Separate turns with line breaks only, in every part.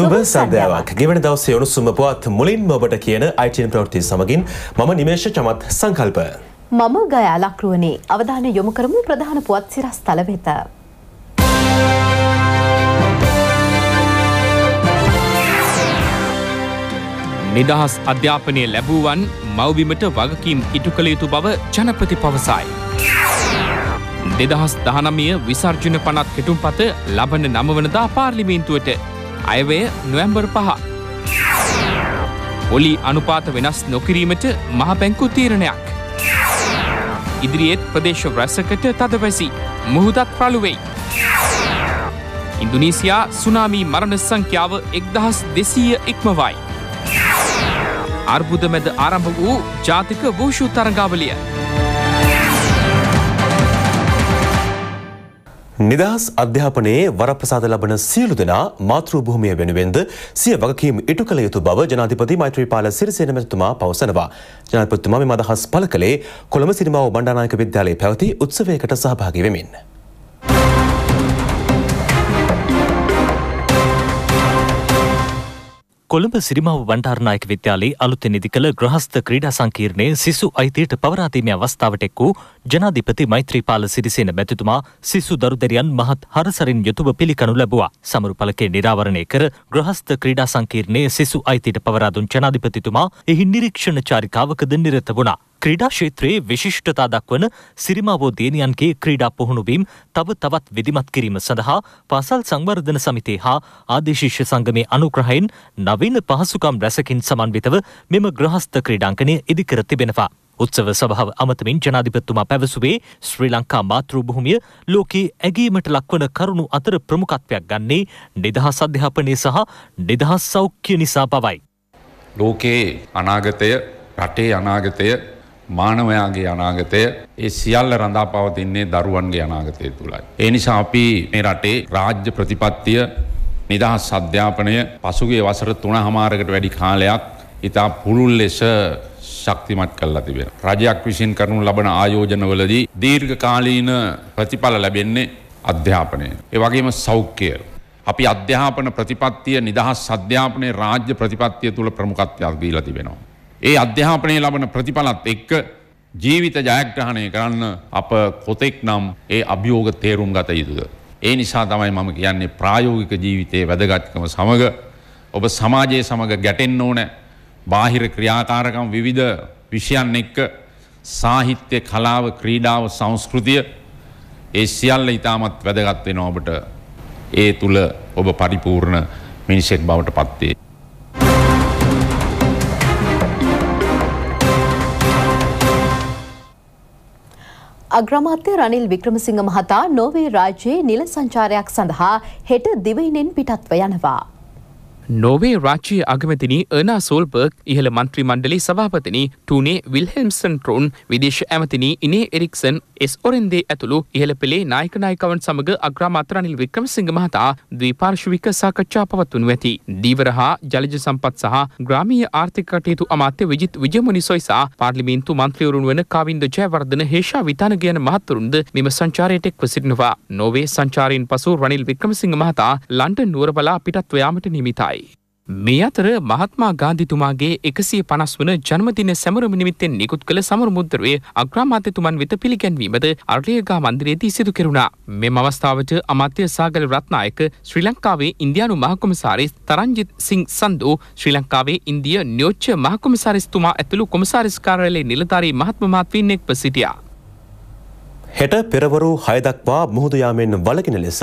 සුබ සන්ධ්‍යාවක් ගෙවන දවසේ උණුසුම පුවත් මුලින්ම ඔබට කියන අයිටන් ප්‍රවෘත්ති සමගින් මම නිමේශ චමත් සංකල්ප.
මම ගයා ලක්රුවනේ අවධානය යොමු කරමු ප්‍රධාන පුවත් සිරස් තල වෙත.
නිදහස් අධ්‍යාපනය ලැබූවන් මවබිමට වගකීම් ඉටු කළ යුතු බව ජනපති පවසයි. දෙදහස් දහනමිය විසර්ජන පනත් කෙටුම් පත ලබන නමවනදා පාර්ලිමේන්තුවට අයවය නොවැම්බර් පහ. ඔලි අනුපාත වෙනස් නොකිරීමට මහපැංකු තීරණයක්. ඉදිරියේත් ප්‍රදේශ රැසකට තද වැසි මුහුදත් ප්‍රලුවෙයි. ඉන්දුනීසියා සුනාමී මරණ සංඛ්‍යාව එක්දහස් දෙසීය ඉක්මවයි. අර්බුද මැද ආරම්භ වූ ජාතික භූෂූ තරගාවලිය.
නිදහස් අධ්‍යාපනයේ වරප්‍රසාද ලබන සියලු දෙනා මාතෘ භූමිය වෙනුවෙන්ද සිය වගකීම් ඉටු කළ යුතු බව ජනාධිපති මෛත්‍රීපාල සිරිසේන මැතිතුමා පවසනවා. ජනාධිපතිතුමා මෙම අදහස් පළ කළේ කොළඹ සිරිමාව බණ්ඩානායක විද්‍යාලයේ පැවති උත්සවයකට සහභාගී
වෙමින්. කොළඹ සිරිමාව වණ්ඩාරනායක විද්‍යාලයේ අලුතෙන් ඉදි කළ ගෘහස්ත ක්‍රීඩා සංකීර්ණයේ සිසු අයිතියට පවරාදීමේ අවස්ථාවට එක් වූ ජනාධිපති මෛත්‍රීපාල සිරිසේන මැතිතුමා සිසු දරුදරියන් මහත් හරසරින් යුතුව පිළිගනු ලැබුවා. සමරු පළකේ නිරාවරණය කර ගෘහස්ත ක්‍රීඩා සංකීර්ණයේ සිසු අයිතියට පවරා දුන් ජනාධිපතිතුමා එහි නිරීක්ෂණ චාරිකාවකද නිරත වුණා. ක්‍රීඩා ක්ෂේත්‍රයේ විශිෂ්ටතා දක්වන සිරිමාවෝ දේනියන්ගේ ක්‍රීඩා පුහුණුවීම් තව තවත් විධිමත් කිරීම සඳහා පාසල් සංවර්ධන සමිතිය හා ආදේශිෂ්‍ය සංගමේ අනුග්‍රහයෙන් නවීන පහසුකම් රැසකින් සමන්විතව මෙම ග්‍රහස්ථ ක්‍රීඩාංකණය ඉදිකර තිබෙනවා. උත්සව සභාව අමතමින් ජනාධිපත්තුමා පැවසුවේ ශ්‍රී ලංකා මාතෘභූමිය ලෝකයේ ඇගීමට ලක්වන කරුණු අතර ප්‍රමුඛත්වයක් ගන්නේ නිදහස් අධ්‍යාපනය සහ නිදහස් සෞඛ්‍ය නිසා පවයි. ලෝකයේ අනාගතය
රටේ අනාගතය මානවයාගේ අනාගතය ඒ සියල්ල රඳා පවතින්නේ දරුවන්ගේ අනාගතය තුළයි. ඒ නිසා අපි මේ රටේ රාජ්‍ය ප්‍රතිපත්තිය නිදහස් අධ්‍යාපනය පසුගේ වසර තුන හමාරකට වැඩි කාලයක් ඉතා පුළුල් ලෙස ශක්තිමත් කල්ලා තිබෙන. රජයක් විසින් කරනු ලබන ආයෝජනවලදී දීර්ඝ කාලීන ප්‍රතිඵල ලැබෙන්නේ අධ්‍යාපනය. ඒ වගේම සෞඛ්‍යය. අපි අධ්‍යාපන ප්‍රතිපත්තිය නිදහස් අධ්‍යාපනය රාජ්‍ය ප්‍රතිපත්තිය තුළ ප්‍රමුකත්වයක් දීලා තිබෙනවා. ඒ අධ්‍යාපනය ලබන ප්‍රතිඵලත් එක්ක ජීවිත ජයග්‍රහණය කරන්න අප කොතෙක් නම් ඒ අභියෝග තේරුම් ගත යුතුද. ඒ නිසා තමයි මම කියන්නේ ප්‍රායෝගික ජීවිතයේ වැදගත්කම සමඟ ඔබ සමාජය සමඟ ගැටෙන්න ඕන බාහිර ක්‍රියාකාරකම් විවිධ විෂයන් එක්ක සාහිත්‍ය කලාව ක්‍රීඩාව සංස්කෘතිය ඒ සියල්ල ඉතාමත් වැදගත්වෙන ඔබට ඒ තුළ ඔබ පරිපූර්ණ මිනිසෙක් බවට පත්වේ.
අග්‍රමාත්‍ය රනිල් වික්‍රමසිංහ මහතා නොවේ රාජ්‍යයේ නිල සංචාරයක් සඳහා හෙට දිවයිනෙන් පිටත්ව යනවා.
නොවේ රාජ්‍ය අගමතිනි එනා සෝල්බර්ග් ඉහළ මන්ත්‍රී මණ්ඩලේ සභාපතිනි ටූනේ විල්හෙම්සන් ට්‍රෝන් විදේශ ඇමතිනි ඉනේ එරික්සන් එස් ඔරෙන්දේ ඇතුළු ඉහළ පෙළේ නායක නායිකවන් සමග අග්‍රාමාත්‍ය රනිල් වික්‍රමසිංහ මහතා ද්විපාර්ශ්වික සාකච්ඡා පවත්වනු ඇති. දීවර හා ජලජ සම්පත් සහ ග්‍රාමීය ආර්ථික කටයුතු අමාත්‍ය විජිත් විජයමුනි සොයිසා පාර්ලිමේන්තු මන්ත්‍රීවරුන් වන කාවින්ද ජයවර්ධන හේෂා විතාන කියන මහත්තුරුන්ද මෙම සංචාරයට එක්ව සිටිනවා. නොවේ සංචාරයෙන් පසු රනිල් වික්‍රමසිංහ මහතා ලන්ඩන් නුවර බලා පිටත්ව යාමට නිමිතයි. මේ අතර මහත්මා ගාන්ධිතුමාගේ එකසිය පනස් වන ජන්මතින සැමරම නිමිත්තෙන් නිකුත් කළ සමරමුද්දරුවේ අග්‍රාමාත්‍යතුමන් වෙත පිළිගැන්වීමද අරලියගා මන්දිරයේදී සිදු කෙරුණා. මෙම අවස්ථාවට අමාත්‍ය සාගල රත්නායක ශ්‍රී ලංකාවේ ඉන්දයානු මහකොමසාරිස් තරංජිත් සිං සන්දු ශ්‍රී ලංකාවේ ඉන්දිය නියෝච්ච මහකොමසාරිස්තුමා ඇතුළු කොමසාරිස් කාර්යාලයේ නිලධාරී මහත්ම මාත්වීන් එක්ව සිටියා.
හෙට පෙරවරු හයදක්වා මුහුදුයාමෙන් වලකින ලෙස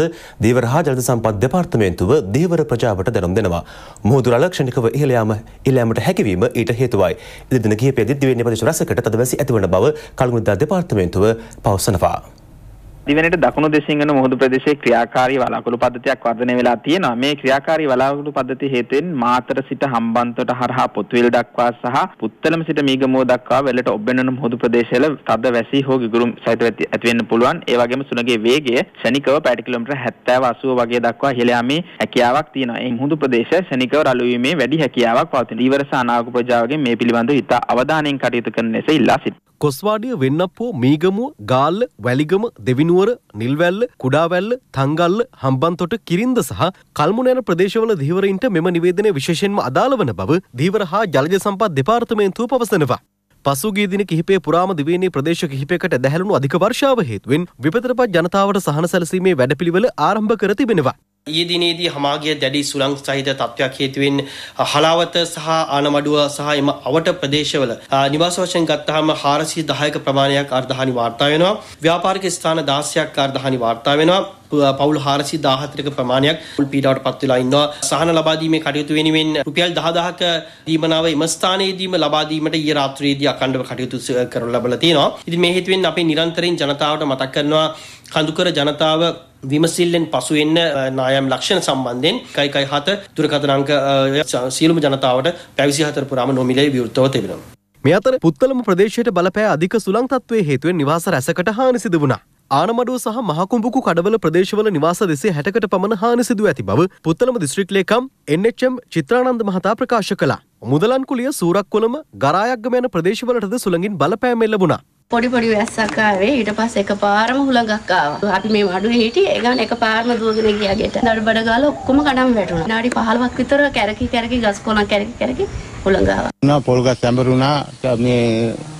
දීවරහා ජලත සම්පත් දෙපාර්තමේන්තුව දීවර ප්‍රජාවට දැනුම් දෙනවා. මුහුදු රලක්ෂණිකව ඉහළයාම ඉල්ලෑමට හැකිවීම ඊට හේතුවයි. ඉදිරිදින කිහිපයේදී දිවෙන්නේ ප්‍රදේශ රසකට තදවැසි ඇතිවන බව කලමුද්දා දෙපාර්තමේන්තුව පවසනවා.
දිවෙනට දකුණු දෙසින් යන මුහුදු ප්‍රදේශයේ ක්‍රියාකාරී වලාකුළු පද්ධතියක් වර්ධනය වෙලා තියෙනවා. මේ ක්‍රියාකාරී වලාකුළු පද්ධතිය හේතුවෙන් මාතර සිට හම්බන්තොට හරහා පොතුවිල් දක්වා සහ පුත්තලම සිට මීගමුව දක්වා වෙලට ඔබෙන්නන මුහුදු ප්‍රදේශවල තද වැසි හෝ ගිගුරුම් සහිත ඇති වෙන්න පුළුවන්. ඒ වගේම සුළඟේ වේගය ශනිකව පැයට කිලෝමීටර 70 80 වගේ දක්වා ඉහළ යාමේ හැකියාවක් තියෙනවා. මේ මුහුදු ප්‍රදේශ ශනිකව රළු වීමේ වැඩි හැකියාවක් පවතින. ඊවරස අනාගත ප්‍රජාවගේ මේ පිළිබඳව ඉතා අවධානයෙන් කටයුතු කරන ලෙස ඉල්ලා සිටිනවා.
කොස්වාඩිය වෙන්නප්පුව මීගමුව ගාල්ල වැලිගම දෙවිනුවර නිල්වැල්ල කුඩාවැල්ල තංගල්ල හම්බන්තොට කිරින්ද සහ කල්මුණ යන ප්‍රදේශවල ධීවරයින්ට මෙම නිවේදනය විශේෂයෙන්ම අදාළ වන බව ධීවර හා ජලජ සම්පත් දෙපාර්තමේන්තුව පවසනවා. පසුගිය දින කිහිපේ පුරාම දිවයිනේ ප්‍රදේශ කිහිපයකට දැහැළුණු අධික වර්ෂාව හේතුවෙන් විපතට පත් ජනතාවට සහන සැලසීමේ වැඩපිළිවෙල ආරම්භ කර තිබෙනවා. ඊයේ දිනේදී හමාගේ දැඩි සුළං සහිත තත්ත්වයක් හේතුවෙන් හලාවත සහ ආනමඩුව සහ එම අවට ප්‍රදේශවල නිවාස වශයෙන් ගත්තාම 410ක ප්‍රමාණයක් අර්ධහානි වාර්තා වෙනවා. ව්‍යාපාරික ස්ථාන 16ක් අර්ධහානි වාර්තා වෙනවා. පවුල් 414ක ප්‍රමාණයක් මුල් පීඩාවට පත් වෙලා ඉන්නවා. සහන ලබා දීමේ කටයුතු වෙනුවෙන් රුපියල් 10000ක දීමනාව එම ස්ථානයේදීම ලබා දීමට ඊයේ රාත්‍රියේදී අඛණ්ඩව කටයුතු කරන ලබලා තියෙනවා. ඉතින් මේ හේතුවෙන් අපි නිරන්තරයෙන් ජනතාවට මතක් කරනවා කඳුකර ජනතාව විමසිල්ලෙන් පසු එන්න නායම් ලක්ෂණ සම්බන්ධයෙන් කයිකයි හත දුරකථන අංක සියලුම ජනතාවට පැවිසි හතර පුරාම නොමිලේ විවෘතව තිබෙනවා. මේ අතර පුත්තලම ප්‍රදේශයට බලපෑ අධික සුළං තත්ත්වයේ හේතුවෙන් නිවාස රැසකට හානි සිදු වුණා. ආනමඩුව සහ මහකුඹුකු කඩවල ප්‍රදේශවල නිවාස දෙසේ හැටකට පමණ හානි සිදුව ඇති බව පුත්තලම දිස්ත්‍රික් ලේකම් එන්Hම් චිත්‍රානන්ද මහතා ප්‍රකාශ කළා. මුදලන් කුලිය සූරක්කොළම ගරායක්ගම යන ප්‍රදේශවලටද සුළඟින් බලපෑමෙල් ලැබුණා.
පොඩි පොඩි වැස්සක් ආවේ ඊට පස්සේ එකපාරම හුලඟක් ආවා. අපි මේ වඩුවේ හිටියේ ඒ ගමන් එකපාරම දුවගෙන ගියා ගෙට. නඩබඩ ගාලා ඔක්කොම කඩම් වැටුණා. විනාඩි 15ක් විතර කැරකි කැරකි ගස් කොළන් කැරකි කැරකි
හුලඟ ආවා. නා පොල් ගස් ඇඹරුණා මේ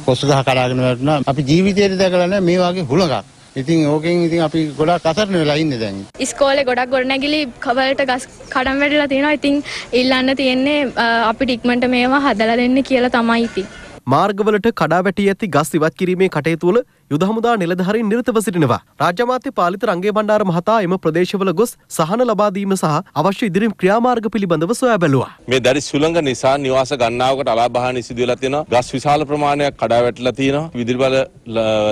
කොස් ගහ කඩාගෙන වැටුණා. අපි ජීවිතේට දැකලා නැහැ මේ වගේ හුලඟක්. ඉතින් ඕකෙන් ඉතින් අපි ගොඩක් අසරණ වෙලා ඉන්නේ දැන්.
ඉස්කෝලේ ගොඩක් ගොඩනැගිලි කවලට ගස් කඩම් වැටලා තියෙනවා. ඉතින් ඉල්ලන්න තියෙන්නේ අපිට ඉක්මනට මේවා හදලා දෙන්න කියලා තමයි ඉතින්.
මාර්ගවලට කඩාවැටී ඇති ගස් ඉවත් කිරීමේ කටයුතුවල යුද හමුදා නිලධාරීන් නිරතව සිටිනවා. රාජ්‍ය අමාත්‍ය පාලිත රංගේ බණ්ඩාර මහතා එම ප්‍රදේශවල ගොස් සහන ලබා දීම සහ අවශ්‍ය ඉදිරි ක්‍රියාමාර්ග පිළිබඳව සොයා බැලුවා.
මේ දැරි සුළඟ නිසා නිවාස ගණනාවකට අලාභහානි සිදු වෙලා තියෙනවා. ගස් විශාල ප්‍රමාණයක් කඩා වැටලා තියෙනවා. විදුලි බල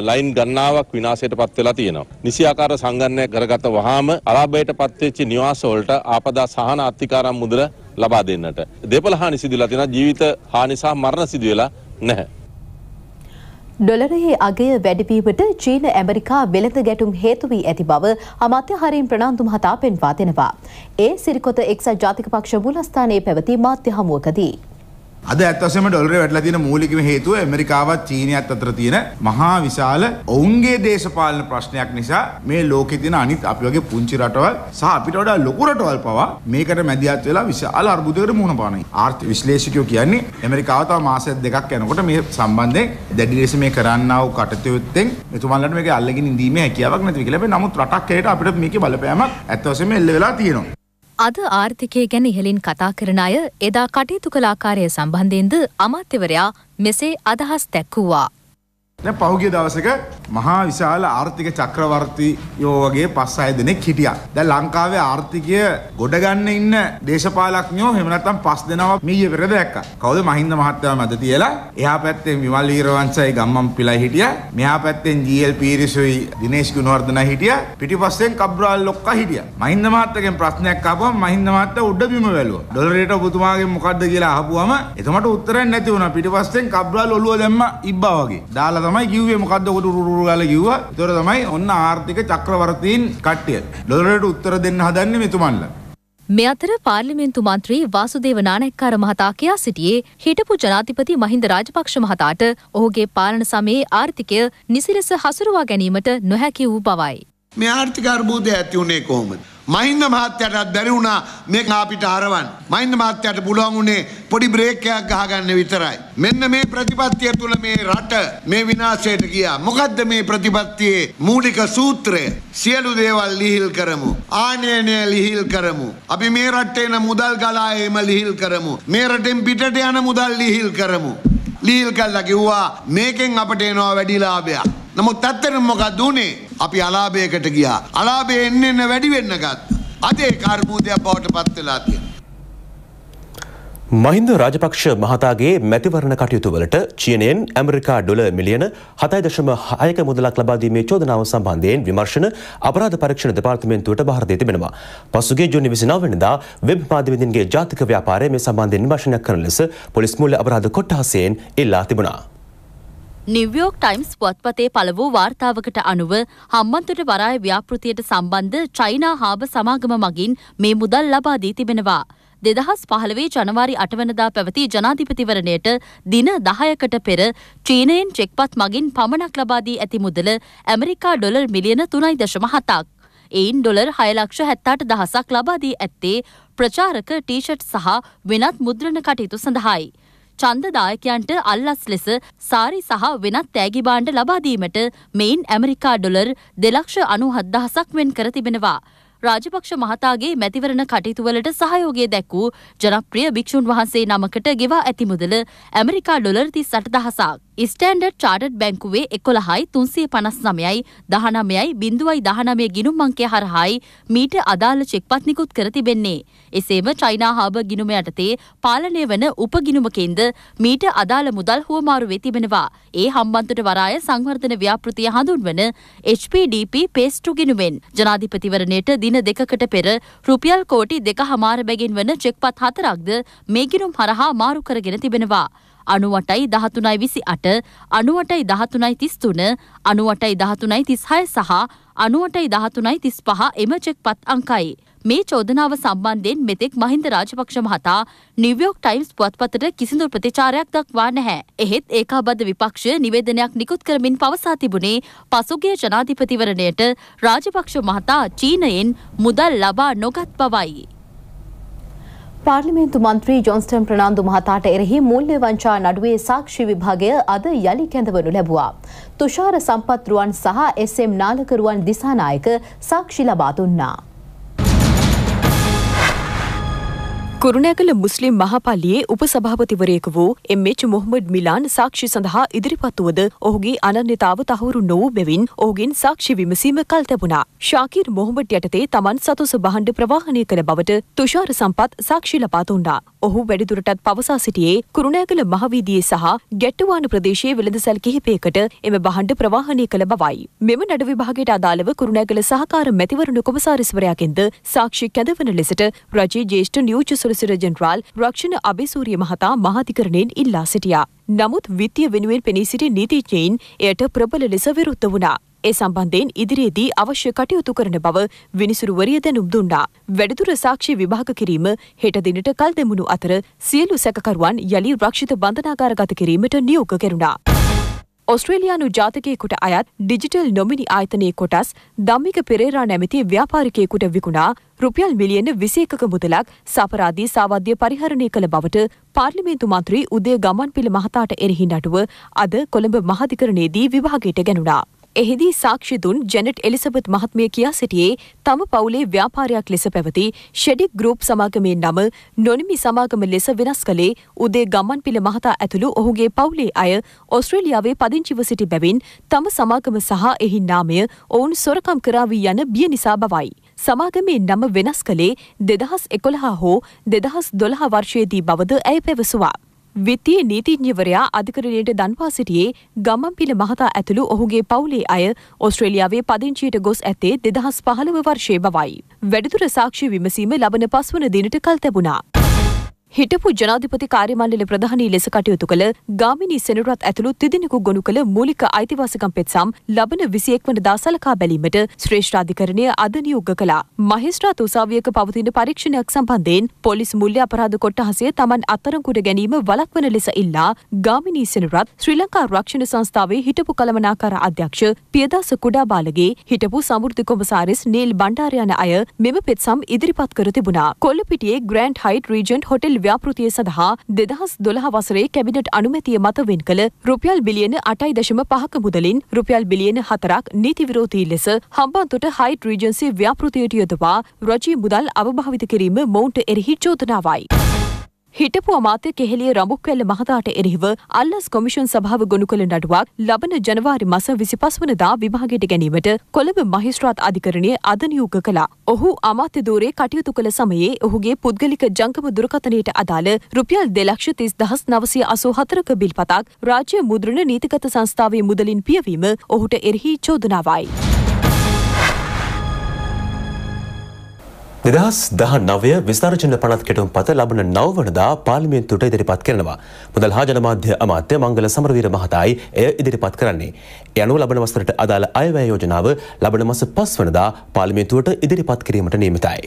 ලයින් ගණනාවක් විනාශයට පත් වෙලා තියෙනවා. නිසි ආකාර සංගණනය කරගත වහාම අලාභයට පත් වෙච්ච නිවාස වලට ආපදා සහන අත්තිකාරම් මුදල ලබා දෙන්නට. දෙපළ හානි සිදුලා තියෙනවා. ජීවිත හානි සහ මරණ සිදු වෙලා
නැහැ.
ඩොලරයේ අගය වැඩිවීමට චීන ඇමරිකා වෙළඳ ගැටුම් හේතු වී ඇති බව අමාත්‍ය හරීන් ප්‍රනාන්දු මහතා පෙන්වා දෙනවා. ඒ සිරිකොත එක්සත් ජාතික පක්ෂ මූලස්ථානයේ පැවති මාධ්‍ය හමුවකදී
අද ඇත්වසම ඩොල්රේ වැටලා තියෙන මූලිකම හේතුව ඇමරිකාවත් චීනයත් අතර තියෙන මහා විශාල ඔවුන්ගේ දේශපාලන ප්‍රශ්නයක් නිසා මේ ලෝකේ තියෙන අනිත් අපි වගේ පුංචි රටවල් සහ අපිට වඩා ලොකු රටවල් පවා මේකට මැදිහත් වෙලා විශාල අර්බුදයකට මුහුණ පානයි. ආර්ථික විශ්ලේෂකයෝ කියන්නේ ඇමරිකාව තව මාසයක් දෙකක් යනකොට මේ සම්බන්ධයෙන් දැඩි ලෙස මේ කරන්නා වූ කටයුත්තෙන් මෙතුමන්ලට මේක අල්ලගෙන ඉඳීමේ හැකියාවක් නැති වෙයි කියලා. නමුත් රටක් ඇරෙට අපිට මේකේ බලපෑමක් ඇත්ත වශයෙන්ම එල්ල වෙලා තියෙනවා.
අද ආර්ථිකය ගැන ඉහලින් කතා කරන අය එදා කටයුතු කළ ආකාරය සම්බන්ධයෙන්ද අමාත්‍යවරයා මෙසේ අදහස් දැක්වුවා.
දැන් පහුගිය දවසක මහා විශාල ආර්ථික චක්‍රවර්තියෝ වගේ පස් හය දෙනෙක් හිටියා. දැන් ලංකාවේ ආර්ථිකය ගොඩ ගන්න ඉන්න දේශපාලඥයෝ එහෙම නැත්නම් පස් දෙනාවක් මීයේ පෙරේද දැක්කා. කවුද මහින්ද මහත්තයා මැද තියලා එහා පැත්තේ විමල් ඊරවංශයි ගම්මන් පිලයි හිටියා. මෙහා පැත්තෙන් ජීඑල් පීරිසුයි දිනේෂ් ගුණවර්ධන හිටියා. පිටිපස්සෙන් කබ්‍රාල් ලොක්කා හිටියා. මහින්ද මහත්තයාගෙන් ප්‍රශ්නයක් ආපුවම මහින්ද මහත්තයා උඩ බිම වැළුවා. ඩොලරේට ඔබතුමාගෙන් මොකද්ද කියලා අහපුවම එතමට උත්තරයක් නැති වුණා. පිටිපස්සෙන් කබ්‍රාල් ඔළුව දැම්ම ඉබ්බා වගේ. දාලා තමයි කිව්වේ මොකද්ද ඔකට උරුරු ගාලා කිව්වා. ඒතර තමයි ඔන්න ආර්ථික චක්‍රවර්තීන් කට්ටිය. ඩොලරයට උත්තර දෙන්න හදන්නේ මෙතුමන්ලා.
මේ අතර පාර්ලිමේන්තු මන්ත්‍රී වාසුදේව නානැක්කාර මහතා කියා සිටියේ හිටපු ජනාධිපති මහින්ද රාජපක්ෂ මහතාට ඔහුගේ පාලන සමයේ ආර්ථිකය නිසිලෙස හසුරුවා ගැනීමට නොහැකි වූ බවයි.
මේ ආර්ථික අර්බුදය ඇති වුණේ කොහොමද? මහින්ද මහත්තයාටත් බැරි වුණා මේක අපිට හරවන්න. මහින්ද මහත්තයාට පුළුවන් වුණේ පොඩි බ්‍රේක් එකක් ගහගන්න විතරයි. මෙන්න මේ ප්‍රතිපත්තිය තුළ මේ රට මේ විනාශයට ගියා. මොකද්ද මේ ප්‍රතිපත්තියේ මූලික සූත්‍රය? සියලු දේවල් ලිහිල් කරමු. ආනයනය ලිහිල් කරමු. අපි මේ රටේ න මුදල් ගලායම ලිහිල් කරමු. මේ රටෙන් පිටට යන මුදල් ලිහිල් කරමු. ලීල් කල්ලා කිව්වා මේකෙන් අපට එනවා වැඩි ලාභයක්. නමුත් ඇත්තටම මොකද උනේ? අපි අලාභයකට ගියා. අලාභය එන්න එන්න වැඩි වෙන්න ගත්තා. අද ඒක අර්බුදයක් බවට පත් වෙලා තියෙනවා.
මහින්ද රාජපක්ෂ මහතාගේ මැතිවරණ කටයුතුවලට චීනයෙන් ඇමරිකා ඩොල මිලියන හතයි දශම හයක මුදලක් ලබාදීමේ චෝදනාව සම්බන්ධයෙන් විමර්ශන අපරාධ පරීක්ෂණ දෙපාර්තමේන්තුවට බාරදී තිබෙනවා. පසුගේ ජුනි විසිනව වෙනිදා වෙබ් මාධ්‍යවේදීන්ගේ ජාතික ව්‍යාපාරය මේ සම්බන්ධයෙන් විමර්ශනයක් කරන ලෙස පොලිස් මූල්‍ය අපරාධ කොට්ටාසයෙන් ඉල්ලා තිබුණා.
නිවියෝක් ටයිම්ස් පුවත්පතේ පළ වූ වාර්තාවකට අනුව හම්බන්තොට වරාය ව්‍යාපෘතියට සම්බන්ධ චයිනා හාබ සමාගම මගින් මේ මුදල් ලබා දී තිබෙනවා. දෙදහස් පහළවේ ජනවාරි අටවනදා පැවති ජනාධිපතිවරණයට දින දහයකට පෙර චීනයෙන් චෙක්පත් මගින් පමණක් ලබාදී ඇති මුදල ඇමරිකා ඩොලර් මිලියන තුනයි දශම හතක්. එයින් ඩොලර් හයලක්ෂ හැත්තාට දහසක් ලබාදී ඇත්තේ ප්‍රචාරක ටීෂට් සහ වෙනත් මුද්‍රණ කටයුතු සඳහායි. චන්දදායකයන්ට අල්ලස් ලෙස සාරි සහ වෙනත් තෑගි බාණ්ඩ ලබාදීමට මෙයින් ඇමරිකා ඩොලර් දෙලක්ෂ අනුහත් දහසක් වෙන් කර තිබෙනවා. රාජපක්ෂ මහතාගේ මැතිවරණ කටයුතුවලට සහයෝගය දැක් වූ ජනප්‍රිය භික්ෂූන් වහන්සේ නමකට ගෙවා ඇති මුදල ඇමරිකා ඩොලර් තිස් අට දහසක්. ස්ටන්ඩර් චාටඩ් බැංකුවේ එකොළහයි තුන්සිය පනස් නමයයි දහනමයයි බිඳුවයි දහනමය ගිනුම් මංකය හරහායි මීට අදාළ චෙක්පත් නිකුත් කර තිබෙන්නේ. එසේම චයිනා හාබ ගිනුම යටතේ පාලනය වන උපගිනුමකෙන්ද මීට අදාළ මුදල් හුවමාරු වෙ තිබෙනවා. ඒ හම්බන්තොට වරාය සංවර්ධන ව්‍යාපෘතිය හඳුන්වන HPDP පේස්ටු ගිනුමෙන් ජනාධිපතිවරණයට දින දෙකකට පෙර රුපියල් කෝටි දෙක හමාර බැගින් වන චෙක්පත් හතරක්ද මේ ගිනුම් හරහා මාරු කරගෙන තිබෙනවා. අනුවටයි දහතුනයි විසි අට අනුවටයි දහතුනයි තිස්තුන අනුවටයි දහතුනයි තිස්හය සහ අනුවටයි දහතුනයි තිස් පහ එම චෙක් පත් අංකයි. මේ චෝදනාව සම්බන්ධයෙන් මෙතෙක් මහින්ද රාජපක්ෂ මහතා නිවියෝක් ටයිම්ස් පුවත්පතට කිසිදු ප්‍රතිචාරයක් දක්වා නැහැ. එහෙත් ඒකාබද්ධ විපක්ෂය නිවේදනයක් නිකුත් කරමින් පවසා තිබුණේ පසුගිය ජනාධිපතිවරණයට රාජපක්ෂ මහතා චීනයෙන් මුදල් ලබා නොගත් බවයි.
පාර්ලිමේන්තු මන්ත්‍රී ජොන්ස්ටන් ප්‍රනාන්දු මහතාට එරෙහි මූල්‍ය වංචා නඩුවේ සාක්ෂි විභාගය අද යළි කැඳවනු ලැබුවා. තුෂාර සම්පත්රුවන් සහ එස්.එම්. නාලකරුවන් දිසානායක
සාක්ෂි ලබා දුන්නා. කුරුණෑගල මුස්ලිම් මහපල්ලියේ උපසභාපතිවරයෙකු වූ එම්.එච්. මොහමඩ් මිලාන් සාක්ෂි සඳහා ඉදිරිපත් වුවද ඔහුගේ අනන්‍යතාව තහවුරු නොවූ බැවින් ඔහුගෙන් සාක්ෂි විමසීම කල් තැබුණා. ශාකිර් මොහමඩ් යටතේ තමන් සතුස භාණ්ඩ ප්‍රවාහනය කළ බවට තුෂාර සම්පත් සාක්ෂි ලබා දුන්නා. ඔහු වැඩිදුරටත් පවසා සිටියේ කුරුණෑගල මහවීදියේ සහ ගැට්ටුවාන ප්‍රදේශයේ වෙළඳසැල් කිහිපයකට එම භාණ්ඩ ප්‍රවාහනය කළ බවයි. මෙම නඩු විභාගයට අදාළව කුරුණෑගල සහකාර මැතිවරණ කොමසාරිස්වරයාගෙන්ද සාක්ෂි කැඳවන ලෙසට රජයේ ජ්‍යෙෂ්ඨ නියෝජ්‍ය කොමසර ජෙනරාල් රක්ෂණ අබිසූරිය මහතා මහාධිකරණයෙන් ඉල්ලා සිටියා. නමුත් විත්තිය වෙනුවෙන් පෙනී සිටි නීතිඥයින් එයට ප්‍රබල ලෙස විරුද්ධ වුණා. ඒ සම්බන්ධයෙන් ඉදිරියේදී අවශ්‍ය කටයුතු කරන බව විනිසුරුවරිය දැනුම් දුන්නා. වැඩිදුර සාක්ෂි විභාග කිරීම හෙට දිනට කල් දෙමුණු අතර සියලු සැකකරුවන් යළි රක්ෂිත බන්ධනාගාරගත කිරීමට නියෝග කෙරුණා. ඔස්ට්‍රේලයානු ජාතකයකුට අයත් ඩිජිටල් නොමිනි ආයතනයේ කොටස් දම්මික පෙරේරා නැමති ව්‍යාපාරිකයෙකුට විකුණා රුපියල් මිලියන විසේකක මුදලක් සපරාදී සාවද්‍ය පරිහරණය කළ බවට පාර්ලිමේන්තු මන්ත්‍රී උදේ ගමන් පිළ මහතාට එරෙහි නටුව අද කොළඹ මහධිකරණයේදී විභාගයට ගැනුණා. එහිදී සාක්ෂි දුන් ජැනට් එලිසබත් මහත්මිය කියා සිටියේ තම පවුලේ ව්‍යාපාරයක් ලෙස පැවති ෂෙඩික් ගෲප් සමාගමේ නම නොනිමි සමාගම ලෙස වෙනස් කළේ උදේ ගම්මන්පිල මහතා ඇතුළු ඔහුගේ පවුලේ අය ඔස්ට්‍රේලියාවේ පදිංචිව සිටි බැවින් තම සමාගම සහ එහි නාමය ඔවුන් සොරකම් කරා වී යන බිය නිසා බවයි. සමාගමේ නම වෙනස් කළේ දෙදහස් එකොළහා හෝ දෙදහස් දොළහ වර්ෂයේදී බවද ඇය පැවසුවා. විත්තිය නීතිඥවරයා අධිකරණයට දන්වා සිටියේ ගමම්පිල මහතා ඇතුළු ඔහුගේ පවුලේ අය ඔස්ට්‍රේලියාවේ පදිංචියට ගොස් ඇත්තේ දෙදහස් පහළව වර්ෂය බවයි. වැඩිදුර සාක්ෂි විමසීම ලබන පස්වන දිනට කල් තැබුණා. හිටපු ජනාධිපති කාර්යමණ්ඩල ප්‍රධානී ලෙස කටයුතු කළ ගාමිණී සෙනරත් ඇතුළු තිදෙනෙකු ගොනු කළ මූලික අයිතිවාසිකම් පෙත්සම් ලබන 21 වනදා සලකා බැලීමට ශ්‍රේෂ්ඨාධිකරණය අද නියෝග කළා. මහේස්ත්‍රාත් උසාවියක පවතින පරීක්ෂණයක් සම්බන්ධයෙන් පොලිස් මුල්‍ය අපරාධ කොට්ටහසේ Taman අත්අඩංගුවට ගැනීම වළක්වන ලෙස ඉල්ලා ගාමිණී සෙනරත් ශ්‍රී ලංකා රක්ෂණ සංස්ථාවේ හිටපු කළමනාකාර අධ්‍යක්ෂ පියදාස කුඩාබාලගේ හිටපු සමෘද්ධි කොමසාරිස් නීල් බණ්ඩාර යන අය මෙම පෙත්සම් ඉදිරිපත් කර තිබුණා. කොල්ලපිටියේ ග්‍රෑන්ඩ් හයිට් රීජන්ට් හොටෙල් ව්‍යාපෘතිය සඳහා දෙදහස් දොළහ වසරේ කැබිනට් අනුමැතිය මත වෙන් කළ රුපියල් බිලියන අටයි දශම පහක මුදලින් රුපියල් බිලියන හතරක් නීතිවිරෝධී ලෙස හම්බන්තොට හයිට් රීජන්සි ව්‍යාපෘතියට යොදවා රජී මුදල් අවභාවිත කිරීම මොවුන්ට එරෙහි චෝදනාවයි. හිටපු අමාත්‍ය කෙහෙලිය රඹුක්වැල්ල මහතාට එරෙහිව අල්ලස් කොමිෂන් සභාව ගොනු කළ නඩුවක් ලබන ජනවාරි මස 25 වනදා විභාගයට ගැනීමට කොළඹ මහේස්ත්‍රාත් අධිකරණය අද නියෝග කළා. ඔහු අමාත්‍ය ධූරයේ කටයුතු කළ සමයේ ඔහුගේ පුද්ගලික ජංගම දුරකථනයට අදාළ රුපියල් 230984ක බිල් පතක් රාජ්‍ය මුද්‍රණ නීතිගත සංස්ථාවේ මුදලින් පියවීම ඔහුට එරෙහි චෝදනාවයි.
දෙදස් දහ නවය විසාරචන පනත් කෙටුම් පත ලබන නවවනදා පාලිමෙන්න්තුට ඉදිරිපත් කරනවා. මුදල් හා ජනමාධ්‍ය අමාත්‍ය මංගල සමරවීර මහතායි එය ඉදිරිපත් කරන්නේ. යනු ලබන වස්තරට අදාළ අයවැය යෝජනාව ලබන මස පස් වනදා පාලිමෙන්තුවට ඉදිරිපත් කිරීමට නීමතයි.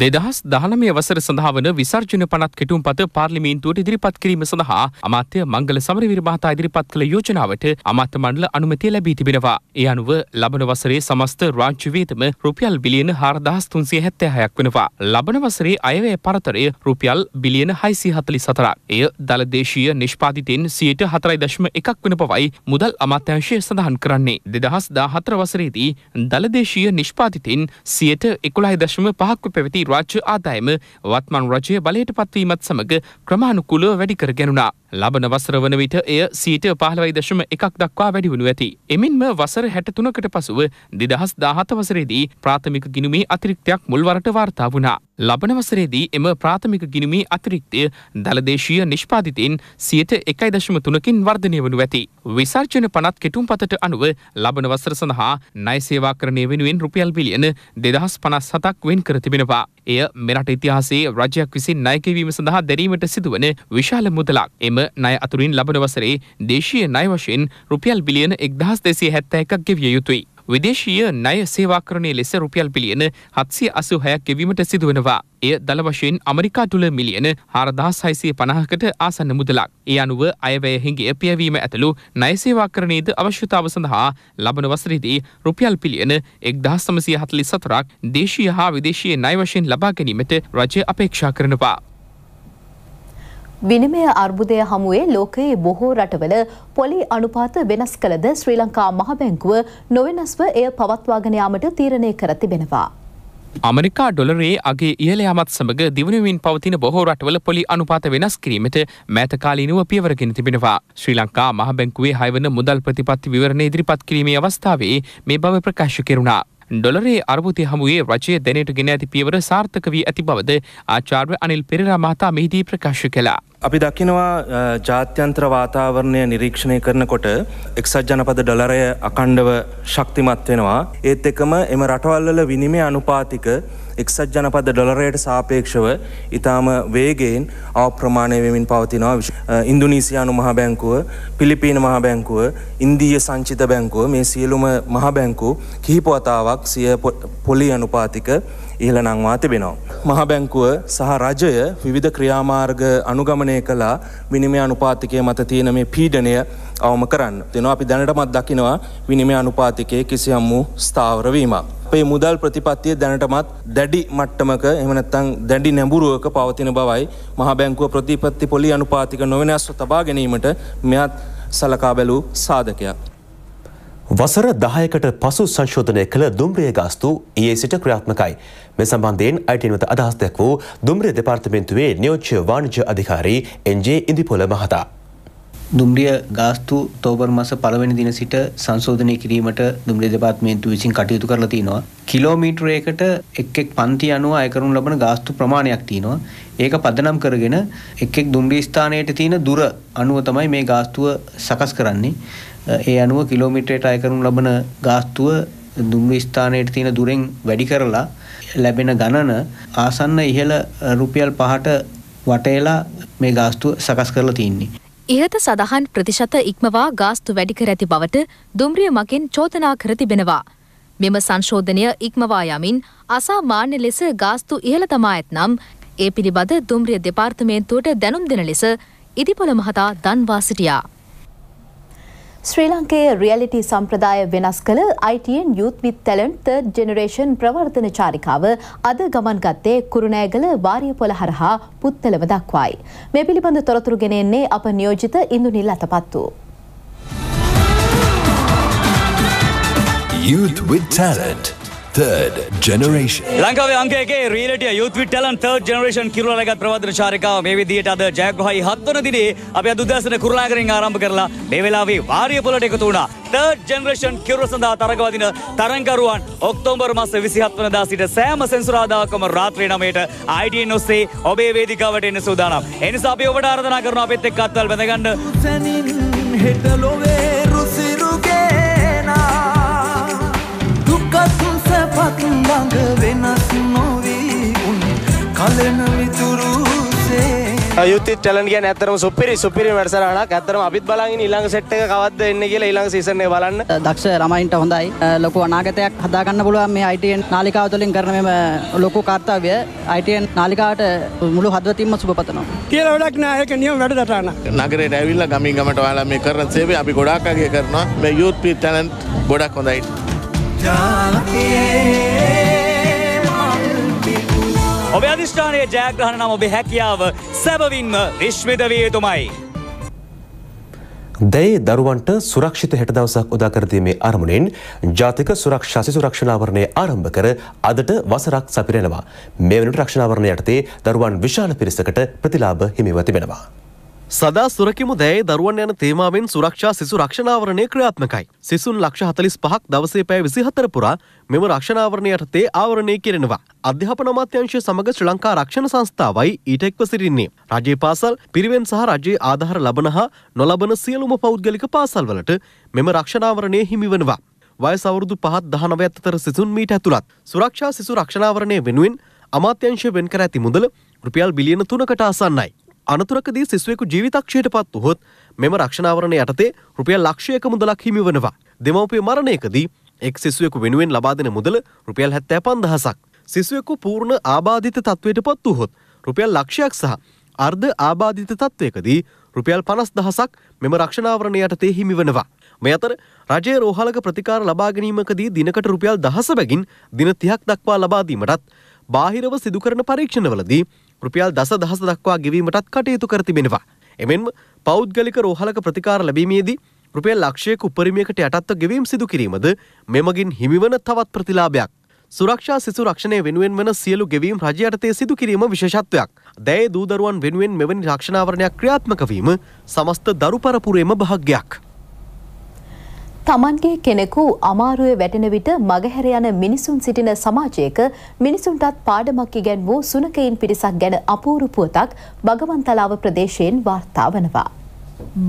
දෙදහස් දහනමය වසර සඳහා වන විසර්ජන පනත් කෙටුම් පත පාර්ලිමේන්තුවට ඉදිරිපත් කිරීම සඳහා අමාත්‍ය මංගල සමරවිර මහතා ඉදිරිපත් කළ යෝජනාවට අමාත්‍ය මණ්ඩල අනුමතිය ලැබී තිබෙනවා. ඒ අනුව ලබන වසරේ සමස්ත රාජ්‍ය වේතම රුපියල් බිලියන 4376ක් වෙනවා. ලබන වසරේ අයවැය පරතරය රුපියල් බිලියන 644ක්. එය දළ දේශීය නිෂ්පාදිතෙන් 4.1ක් වෙන බවයි මුදල් අමාත්‍යාංශය සඳහන් කරන්නේ. 2014 වසරේදී දළ දේශීය නිෂ්පාදිතෙන් 11.5ක් පැවති පැවති රාජ්‍ය ආදායම වත්මන් රජය බලයට පත්වීමත් සමඟ ක්‍රමාණුකුලව වැඩිකර ගැනුණා. ලබන වසර වන විට එය සීට පහළවයි දශම එකක් දක්වා වැඩිවුණු ඇති. එමෙන්ම වසර හැටතුනකට පසුව දෙදහස් දාහත වසරේදී ප්‍රාථමික ගිනුමේ අතිරික්තයක් මුල්වරට වාර්තා වුණා. ලබන වසරේදී එම ප්‍රාථමික ගිනිමේ අතිරික්තය දළදේශීය නිෂ්පාතිතයෙන් සියයට එකයි දශම තුනකින් වර්ධනය වනු ඇති. විසර්ජන පනත් කෙටුම් පතට අනුව ලබන වසර සඳහා නයිසේවාකරණය වෙනුවෙන් රුපියල් බිලියන දෙදහස් පනස් සතක් වෙන් කර තිබෙනවා. එය මෙරට ඉතිහාසේ රජයක් විසින් ණයකිරීම සඳහා දැරීමට සිදුවන විශාල මුදලක්. එම ණය අතුරින් ලබන වසරේ දේශීය ණය වශයෙන් රුපියල් බිලියන 1271ක් ගෙවිය යුතුයි. විදේශීය ණය සේවාකරණය ලෙස රුපියල් පිලියන හත්සිය අසු හැයක් ගෙවීමට සිදුවනවා. එය දළ වශයෙන් අමරිකා තුළ මිලියන හාරදහස් හයිසිය පණහකට ආසන්න මුදලක්. ඒ අනුව අයවැය හිගේ පියවීම ඇතුළු නයසේවාකරණයේද අවශ්‍යතාව සඳහා ලබන වසරේදී රුපියල් පිලියන එක් දහස් සමසිය හතලි සතරක් දේශීය හා විදේශීය ණය වශයෙන් ලබා ගැනීමට රජය අපේක්ෂා කරනවා.
විනිමය අර්බුදය හමුවේ ලෝකයේ බොහෝ රටවල පොලි අනුපාත වෙනස් කළද ශ්‍රී ලංකා මහබැංකුව නොවෙනස්ව එය පවත්වාගෙන යාමට තීරණය කර තිබෙනවා.
අමරිකා ඩොලරේ අගේ ඉහළ යමත් සමඟ දිවනුවින් පවතින බොහෝ රටවල පොලි අනුපාත වෙනස් කිරීමට මෑතකාලීනුව පියවරගෙන තිබෙනවා. ශ්‍රී ලංකා මහබැංකුවේ හයවන මුදල් ප්‍රතිපත්ති විවරණ ඉදිරිපත් කිරීමේ අවස්ථාවේ මේ බව ප්‍රකාශ කෙරුණා. ඩොලරේ අර්බුදය හමුවේ රජය දැනට ගෙන ඇති පියවර සාර්ථක වී ඇති බවද ආචාර්ය අනිල් පෙරරා මහතා මෙහිදී ප්‍රකාශ කළා.
අපි දකිනවා ජාත්‍යන්ත්‍ර වාතාවරණය නිරීක්ෂණය කරනකොට එක්සත් ජනපද ඩොලරය අකණ්ඩව ශක්තිමත් වෙනවා. ඒත් එකම එම රටවල්වල විනිමේ අනුපාතික එක්සත් ජනපද ඩොලරයට සාපේක්ෂව ඉතාම වේගයෙන් අවප්‍රමාණය වෙමින් පවතිනවා ඉන්දුනීසියානු මහ බැංකුව පිලිපීන මහ බැංකුව ඉන්දීය සංචිත බැංකුව මේ සියලුම මහ බැංකු කිහිපවතාවක් සිය පොලි අනුපාතික ඉහළ නංවා තිබෙනවා. මහ බැංකුව සහ රජය විවිධ ක්‍රියාමාර්ග අනුගමනය කලා විනිමය අනුපාතිකය මත තියෙන මේ පීඩනය අවම කරන්න. දෙනවා අපි දැනටමත් දකිනවා විනිමය අනුපාතිකය කිසියම් වූ ස්ථාවරවීමක්. අපේ මුදල් ප්‍රතිපත්තිය දැනටමත් දැඩි මට්ටමක එමනත්තං දැඩි නැඹුරුවක පවතින බවයි මහ බැංකුව ප්‍රතිපත්ති පොලි අනුපාතික නොවෙනස්ව තබා ගැනීමට මෙත් සලකා බැලූ සාධකයක්.
වසර දහයකට පසු සංශෝධනය කළ දුම්රිය ගාස්තු ඒ සිට ක්‍රියාත්මකයි. මෙ සම්බන්ධයෙන් අයිටනවත අදහස්තයක් වූ දුම්රිය දෙපාර්තමෙන්න්තුවේ නියෝච්ච වාණජ අධිකාරී එන්ජේ ඉදිපොල මහතා.
දුම්රිය ගාස්තු තෝබර් මස පළවෙනි දින සිට සංශෝධනය කිරීමට දුම්රිය දෙපාර්තමේන්තුව විසින් කටයුතු කරලා තිනවා. කිලෝමීටරයකට එක් එක් පන්ති අනුව අය කරනු ලබන ගාස්තු ප්‍රමාණයක් තියෙනවා. ඒක පදනම් කරගෙන එක් එක් දුම්රිය ස්ථානයට තියෙන දුර අනුව තමයි මේ ගාස්තුව සකස් කරන්නේ. ඒ අනුව කිලෝමීටරයට අය කරනු ලබන ගාස්තුව දුම්රිය ස්ථානයට තියෙන දුරෙන් වැඩි කරලා ලැබෙන ගණන ආසන්න ඉහළ රුපියල් 5ට වටේලා මේ ගාස්තුව සකස් කරලා තියෙන්නේ.
ඉහත සඳහන් ප්‍රතිශත ඉක්මවා ගාස්තු වැඩිකර ඇති බවට දුම්රිය මගින් චෝදනා කර තිබෙනවා. මෙම සංශෝධනය ඉක්මවා යමින් අසාමාන්‍ය ලෙස ගාස්තු ඉහළ තමා ඇත්නම් ඒ පිළිබඳ දුම්රිය දෙපාර්තමේන්තුවට දැනුම් දෙන ලෙස ඉදිපොළ මහතා දන්වා සිටියා. ශ්‍රී ලංකයේ රියලිටි සම්ප්‍රදාය වෙනස් කළ ITN Youth with Talent Third Generation ප්‍රවර්ධන චාරිකාව අද ගමන් ගත්තේ කුරුණෑගල වාරියපොළ හරහා පුත්තලම දක්වායි. මේ පිළිබඳ තොරතුරු ගෙන එන්නේ අප නියෝජිත Indunil Athapaththu.
Youth with Talent third generation
ලංකාවේ අංකේ රීලටිය යුත්වි ටලන් තර්ඩ් ජනරේෂන් කිරුලගත් ප්‍රවදන චාරිකාව මේ විදිහට අද ජයග්‍රහයි හත්වන දිනේ අපි අද උදෑසන කුරුලාගරින් ආරම්භ කරලා මේ වෙලාවේ වාරිය පොළට එකතු වුණා තර්ඩ් ජනරේෂන් කිරුල සඳහා තරගවදින තරංකරුවන් ඔක්තෝබර් මාස 27 වෙනිදා සිට සෑම සෙන්සුරාදාකම රාත්‍රී 9ට ITN ඔස්සේ ඔබේ වේදිකාවට එන්න සූදානම්. ඒ නිසා අපි ඔබට ආරාධනා කරනවා අපිත් එක්ක අත්වල් බැඳගන්න.
හෙට ලොවේ තවත් ළඟ වෙනස් නොවී උන් කලන විතුරු
යුති ටලන් කියන ඇතරම සුපිරි සුපිරි වැඩසටහනක් ඇත්තරම අපිත් බලන් ඊළඟ සෙට් එක කවද්ද එන්නේ කියලා ඊළඟ සීසන් එක බලන්න.
දක්ෂ ළමයින්ට හොඳයි. ලොකු අනාගතයක් හදාගන්න පුළුවන් මේ ITN නාලිකාව තුළින් කරන මෙම ලොකු කාර්යය ITN නාලිකාවට මුළු හදවතින්ම සුබපතනවා.
කියලා වැඩක් නෑ ඒක නියම වැඩසටහන. නගරයට ඇවිල්ලා ගමින් ගමට ඔයාලා මේ කරන සේවය අපි ගොඩාක් අගය කරනවා. මේ youth talent ගොඩක් හොඳයි. ඔබේ අධිෂ්ඨානයේ ජයග්‍රහණ නම් ඔබේ
හැකියාව සැබවින්ම විශ්විතවිය යුතුමයි.
දැයි දරුවන්ට සුරක්ෂිත හෙට දවසක් උදාකරදීමේ අරමුණෙන් ජාතික සුරක්ෂා සිසු රක්ෂණාවරණය ආරම්භ කර අදට වසරක් සපිරෙනවා. මේ වෙනට රක්ෂණාවරණය යටතේ දරුවන් විශාල පිරිසකට ප්‍රතිලාභ හිමිව තිබෙනවා.
සදා සුරකිමු දැයි දරුවන් යන තේමාවෙන් සුරක්ෂා සිසු රක්ෂණාවරණය ක්‍රියාත්මකයි. සිසුන් ලක්ෂ හතලිස් පහක් දවසේ පැය විසිහතර පුරා මෙම රක්ෂණාවරණය යටතේ ආවරණය කෙරෙනවා. අධ්‍යාපන අමාත්‍යංශය සමඟ ශ්‍රී ලංකා රක්ෂණ සංස්ථාවයි ඊට එක්ව සිටින්නේ. රජයේ පාසල් පිරිවෙන් සහ රජයේ ආධාර ලබන හා නොලබන සියලුම පෞද්ගලික පාසල්වලට මෙම රක්ෂණාවරණය හිමිවනවා. වයස අවුරුදු පහත් දහනව අතර සිසුන් මීට ඇතුළත්. සුරක්ෂා සිසු රක්ෂණාවරණය වෙනුවෙන් අමාත්‍යංශය වෙන් කර ඇති මුදල රුපියල් බිලියන තුනකට ආසන්නයි. අනතුරකදී සිසුවෙකු ජීවිතක්ෂයට පත් වහොත් මෙම රක්ෂණාවරණ යටතේ රුපියල් ලක්ෂයක මුදලක් හිමි වනවා. දෙමව්පිය මරණයකදී එක් සිසුවෙකු වෙනුවෙන් ලබා දෙන මුදල රුපියල් 75000ක්. සිසුවෙකු පූර්ණ ආබාධිත තත්ත්වයට පත් වහොත් රුපියල් ලක්ෂයක් සහ අර්ධ ආබාධිත තත්ත්වයකදී රුපියල් 50000ක් මෙම රක්ෂණාවරණ යටතේ හිමි වනවා. මේ අතර රජයේ රෝහලක ප්‍රතිකාර ලබා ගැනීමකදී දිනකට රුපියල් දහස බැගින් දින 30ක් දක්වා ලබා දීමටත් බාහිරව සිදු කරන පරීක්ෂණවලදී රුපියල් දස දහස දක්වා ගෙවීමටත් කටයුතු කර තිබෙනවා. එමෙන්ම පෞද්ගලික රෝහලක ප්‍රතිකාර ලැබීමේදී රුපියල් ලක්ෂයක උපරිමයකට යටත්ව ගෙවීම් සිදු කිරීමද මෙමගින් හිමිවන තවත් ප්‍රතිලාභයක්. සුරක්ෂා සිසු රක්ෂණය වෙනුවෙන් වන සියලු ගෙවීම් රජ යටතේ සිදු කිරීම විශේෂත්වයක්. දැයේ දූදරුවන් වෙනුවෙන් මෙවැනි රක්ෂණාවරණයක් ක්‍රියාත්මක වීම සමස්ත දරු පරපුරේම භාග්‍යයක්.
තමන්ගේ කෙනෙකු අමාරුවේ වැටෙන විට මගහැර යන මිනිසුන් සිටින සමාජයක මිනිසුන්ටත් පාඩමක් ඉගැන්වූ සුනකයින් පිරිසක් ගැන අපූරු පුවතක්
භගවන්තලාව ප්‍රදේශයෙන් වාර්තා වනවා.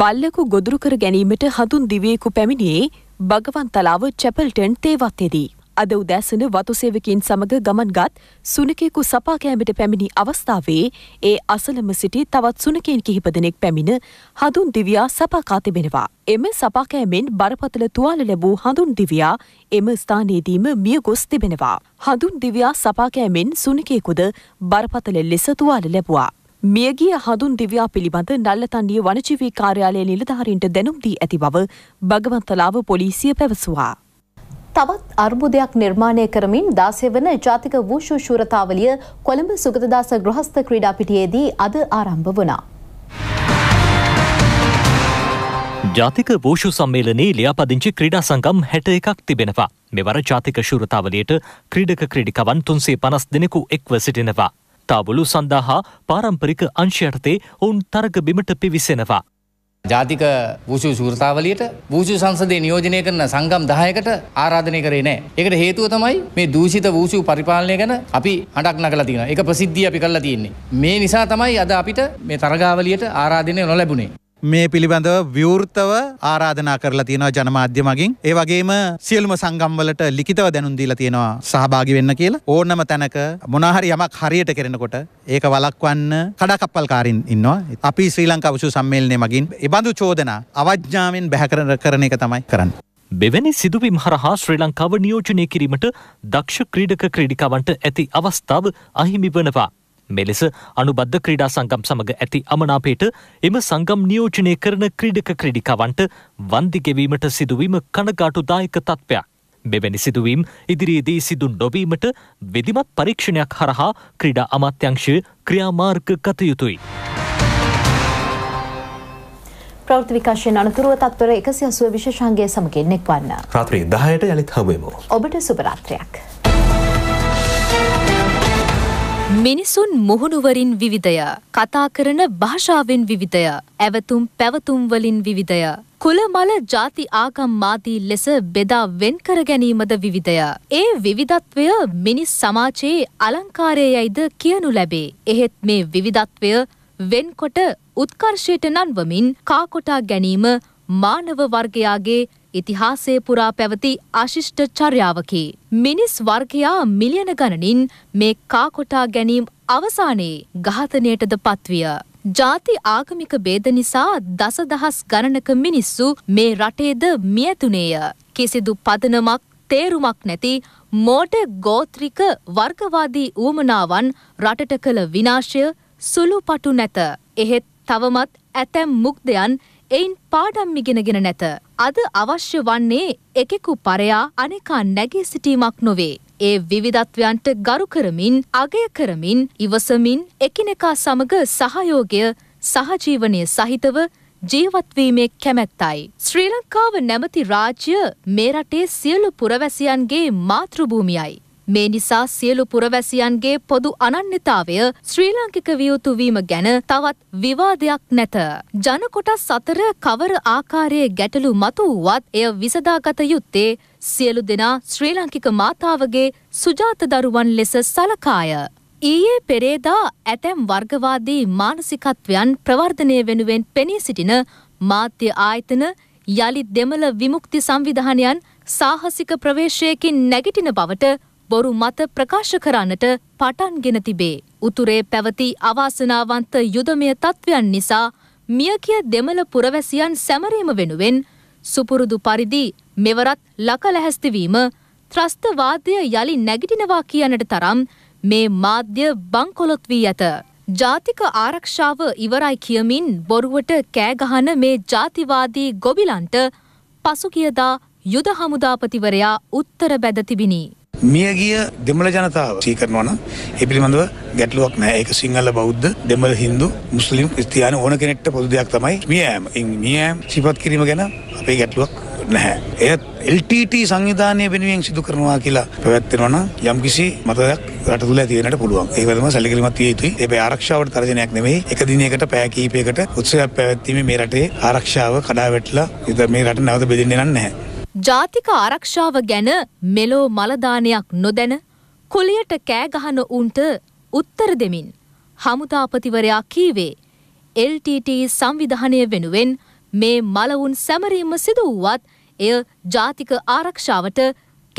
බල්ලකු ගොදුරු කර ගැනීමට හඳුන් දිවියෙකු පැමිණියේ භගවන්තලාව චැපල්ටන් තේවත්තේදී. අද උදෑසන වතු සේවකින් සමග ගමන් ගත් සුනකයෙකු සපා කෑමට පැමිණි අවස්ථාවේ ඒ අසලම සිටි තවත් සුනකයන් කිහිප දෙනෙක් පැමිණ හඳුන් දිවියා සපකා තිබෙනවා. එම සපාකෑමෙන් බරපතල තුවාල ලැබූ හඳුන් දිවියා එම ස්ථානයේදීම මිය ගොස් තිබෙනවා. හඳුන් දිවියා සපාකෑමෙන් සුනකයෙකුද බරපතල ලෙස තුවාල ලැබුවා. මියගිය හඳුන් දිව්‍යා පිළිබඳ නල්ලතන්ඩිය වනජීවී කාර්යාලය නිලධාරීන්ට දැනුම් දී ඇති බව භගවන්තලාව පොලිසිය පැවසුවා.
තවත් අර්බුදයක් නිර්මාණය කරමින් දාසය වන ජාතික වූෂූ ශූරතාවලිය කොළඹ සුගතදාස ගෘහස්ථ ක්‍රීඩා පිටියේදී අද ආරම්භ වනා.
ජාතික වූෂු සම්මේලනයේ ලියාපදිංචි ක්‍රීඩා සංගම් හැට එකක් තිබෙනවා. මෙවර ජාතික ශූරතාවලියට ක්‍රීඩක ක්‍රීඩිකවන් තුන්සේ පනස් දෙනෙකු එක්ව සිටිනවා. තාබුලු සඳහා පාරම්පරික අංශයටතේ ඔවුන් තරග බිමට පිවිසෙනවා. ජාතික වූෂූ සූරතාවලියට වූෂූ සංසදය නියෝජනය කරන සංගම් දහයකට ආරාධනය කරේ නෑ. එකට හේතුව තමයි මේ දූෂිත වූෂූ පරිපාලනය ගැන අපි හඩක් නකලා තියෙන එක ප්‍රසිද්ධිය අපි කරලා තියෙන්නේ. මේ නිසා තමයි අද අපිට මේ තරගාවලියට ආරාධනය නොලැබුණේ. මේ පිළිබඳව විවෘතව
ආරාධනා කරලා තියෙනවා ජනමාධ්‍ය මගින්. ඒ වගේම සියලුම සංගම්වලට ලිඛිතව දැනුම් දීලා තියෙනවා සහභාගී වෙන්න කියලා. ඕනම තැනක මොනාහරි යමක් හරියට කරනකොට ඒක වළක්වන්න කඩාකප්පල්කාරින් ඉන්නවා. අපි ශ්‍රී ලංකා උසු සම්මේලනය මගින් එබඳු චෝදනා අවඥාවෙන් බැහැකරන
කරන එක තමයි කරන්නේ.
මෙවැනි සිදුවීම් හරහා ශ්‍රී ලංකාව නියෝජනය කිරීමට දක්ෂ ක්‍රීඩක ක්‍රීඩිකාවන්ට ඇති අවස්ථාව අහිමි වනවා. මෙලෙස අනුබද්ධ ක්‍රීඩා සංගම් සමඟ ඇති අමනාපයට එම සංගම් නියෝජනය කරන ක්‍රීඩක ක්‍රීඩිකවන්ට වන්දිගෙවීමට සිදුවීම කනගාටුදායක තත්ත්වයක්. මෙවැනි සිදුවීම් ඉදිරියේදී සිදු නොවීමට විධිමත් පරීක්ෂණයක් හරහා ක්‍රීඩා අමාත්‍යංශය ක්‍රියාමාර්ග කතයුතුයි.
ප්‍රෘති විකාශයෙන් අනතුරුව තත්වර එකසි අසුව විශෂන්ගේ සමගෙන් එක්වන්න.
රාත්‍රී දාහයට යළිත් හමුවමෝ.
ඔබට සුපරාත්‍රයක්. මිනිසුන් මුහුණුවරින් විවිධය කතා කරන භාෂාවෙන් විවිධය ඇවතුම් පැවතුම්වලින් විවිධය කුල මල ජාති ආගම් මාදී ලෙස බෙදා වෙන්කර ගැනීමද විවිධය ඒ විවිධත්වය මිනිස් සමාජයේ අලංකාරයයයිද කියනු ලැබේ එහෙත් මේ විවිධත්වය වෙන්කොට උත්කර්ෂයට නන්වමින් කාකොටා ගැනීම මානව වර්ගයාගේ ඉතිහාසය පුරා පැවති අශිෂ්ට චර්යාවකි. මිනිස් වර්ගයා මිලියන ගණනින් මේ කාකොටා ගැනීම් අවසානයේ ඝාතනයටද පත්විය. ජාති ආගමික බේද නිසා දසදහස් ගණනක මිනිස්සු මේ රටේද මියතුනේය. කිසිදු පදනමක් තේරුමක් නැති මෝට ගෝත්‍රික වර්ගවාදී ඌමනාවන් රටට කළ විනාශය සුළු පටු නැත. එහෙත් තවමත් ඇතැම් මුක්දයන් එයින් පාඩම් ඉගෙනගෙන නැත. අද අවශ්‍ය වන්නේ එකෙකු පරයා අනෙකා නැගී සිටීමක් නොවේ. ඒ විවිධත්වයන්ට ගරු කරමින්, අගය කරමින්, ඉවසමින් එකිනෙකා සමග සහයෝගය, සහජීවනය සහිතව ජීවත්වීමේ කැමැත්තයි. ශ්‍රී ලංකාව නැමති රාජ්‍ය මේ රටේ සියලු පුරවැසියන්ගේ මාතෘභූමියයි. මේ නිසා සියලු පුරවැසියන්ගේ පොදු අනන්‍යතාවය ශ්‍රී ලාංකික වියුතු වීම ගැන තවත් විවාදයක් නැත. ජන කොටස් අතර කවර ආකාරයේ ගැටලු මතුවුවත් එය විසඳාගත යුත්තේ සියලු දෙනා ශ්‍රී ලාංකික මාතාවගේ සුජාත දරුවන් ලෙස සලකාය. ඊයේ පෙරේදා ඇතැම් වර්ගවාදී මානසිකත්වයන් ප්‍රවර්ධනය වෙනුවෙන් පෙනී සිටින මාධ්‍ය ආයතන යළි දෙමළ විමුක්ති සංවිධානයන් සාහසික ප්‍රවේශයකින් නැගිටින බවට බොරු මත ප්‍රකාශ කරන්නට පටන්ගෙන තිබේ. උතුරේ පැවති අවාසනාවන්ත යුදමය තත්ත්වයන් නිසා මියකිය දෙමළ පුරවැසියන් සැමරීම වෙනුවෙන් සුපුරුදු පරිදි මෙවරත් ලක ලැහැස්තිවීම ත්‍රස්තවාදය යළි නැගිටිනවා කියනට තරම් මේ මාධ්‍ය බංකොලොත් වී ඇත. ජාතික ආරක්ෂාව ඉවරයි කියමින් බොරුවට කෑගහන මේ ජාතිවාදී ගොබිලන්ට පසුගියදා යුද හමුදාපතිවරයා උත්තර බැද තිබිණි.
මියගිය දෙමළ ජනතාව සීකරනවන ඒ පිළිබඳව ගැටලුවක් නෑ ඒක සිංහල බෞද්ධ දෙමළ හින්දු මුස්ලිම් ස්තියාන ඕන කෙනෙක්ට පොදු දෙයක් තමයි මියෑම මියෑම් සිපත් කිරීම ගැන අපේ ගැටලුවක් නැහැ. එයත් LTT සංවිධානය වෙනුවෙන් සිදු කරනවා කියලා පැවැත්වෙනවන යම්කිසි මතයක් රට තුල තියෙනට පුළුවන්. ඒකම සැලකිලිමත් විය යුතුයි. ඒ ආරක්ෂාවට තරජනයක් නෙමෙයි. එක දිනයකට පැය කිහිපයකට උත්සවයක් පැවැත්වීමේ මේ රටේ ආරක්ෂාව කඩාවැටලා මේ රට නැවත බෙදෙන්නේ නැහැ.
ජාතික ආරක්ෂාව ගැන මෙලෝ මලදානයක් නොදැන කොලියට කෑගහන උන්ට උත්තර දෙමින් හමුදාපතිවරයා කීවේ LTT සංවිධානය වෙනුවෙන් මේ මලවුන් සැමරීම සිදු වුවත් එය ජාතික ආරක්ෂාවට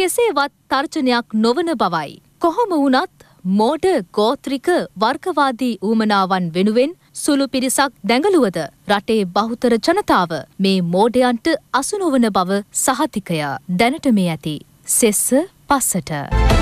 කෙසේවත් තර්ජනයක් නොවන බවයි. කොහොම වුණත් මෝඩ ගෝත්‍රික වර්ගවාදී ඌමනාවන් වෙනුවෙන් සුළු පිරිසක් දැඟලුවද රටේ බහුතර ජනතාව මේ මෝඩයන්ට අසුනොවන බව සහතිකය දැනට මේ ඇති සෙස්ස පස්සට.